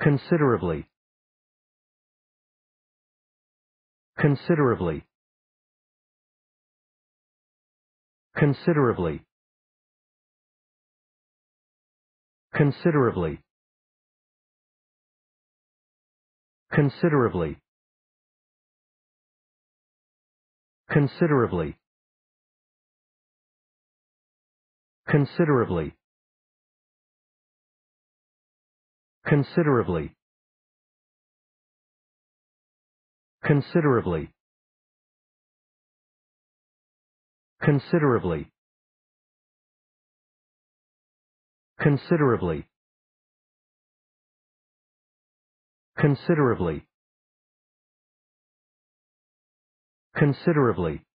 Considerably. Considerably. Considerably. Considerably. Considerably. Considerably. Considerably. Considerably. Considerably. Considerably. Considerably. Considerably. Considerably.